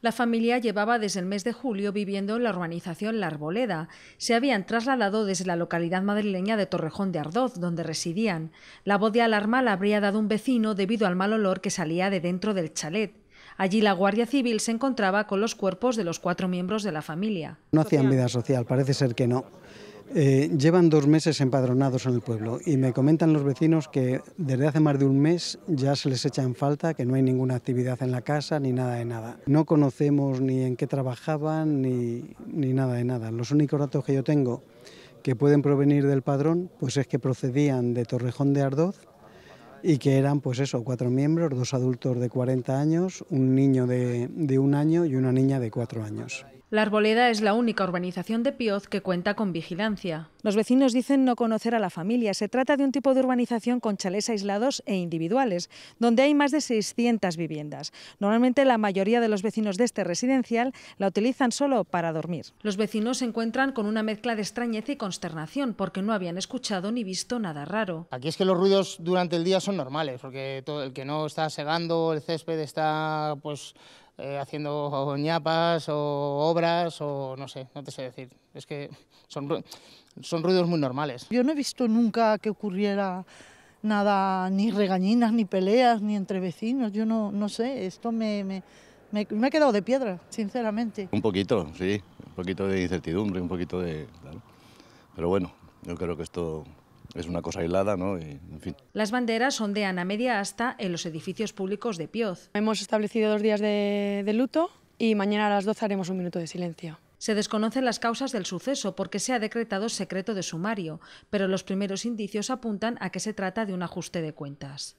La familia llevaba desde el mes de julio viviendo en la urbanización La Arboleda. Se habían trasladado desde la localidad madrileña de Torrejón de Ardoz, donde residían. La voz de alarma la habría dado un vecino debido al mal olor que salía de dentro del chalet. Allí la Guardia Civil se encontraba con los cuerpos de los cuatro miembros de la familia. No hacían vida social, parece ser que no. Eh, llevan dos meses empadronados en el pueblo y me comentan los vecinos que desde hace más de un mes ya se les echa en falta, que no hay ninguna actividad en la casa ni nada de nada. No conocemos ni en qué trabajaban ni, nada de nada. Los únicos datos que yo tengo que pueden provenir del padrón pues es que procedían de Torrejón de Ardoz y que eran pues eso, cuatro miembros, dos adultos de 40 años, un niño de un año y una niña de cuatro años. La Arboleda es la única urbanización de Pioz que cuenta con vigilancia. Los vecinos dicen no conocer a la familia. Se trata de un tipo de urbanización con chalés aislados e individuales, donde hay más de 600 viviendas. Normalmente la mayoría de los vecinos de este residencial la utilizan solo para dormir. Los vecinos se encuentran con una mezcla de extrañeza y consternación porque no habían escuchado ni visto nada raro. Aquí es que los ruidos durante el día son normales, porque todo el que no está segando, el césped está pues eh, haciendo ñapas o obras o no sé, no te sé decir. Es que son, son ruidos muy normales. Yo no he visto nunca que ocurriera nada, ni regañinas, ni peleas, ni entre vecinos. Yo no, no sé, esto me, me, me, ha quedado de piedra, sinceramente. Un poquito, sí, un poquito de incertidumbre, un poquito de... Pero bueno, yo creo que esto es una cosa aislada, ¿no? en fin. Las banderas ondean a media asta en los edificios públicos de Pioz. Hemos establecido dos días de, de luto y mañana a las 12 haremos un minuto de silencio. Se desconocen las causas del suceso porque se ha decretado secreto de sumario, pero los primeros indicios apuntan a que se trata de un ajuste de cuentas.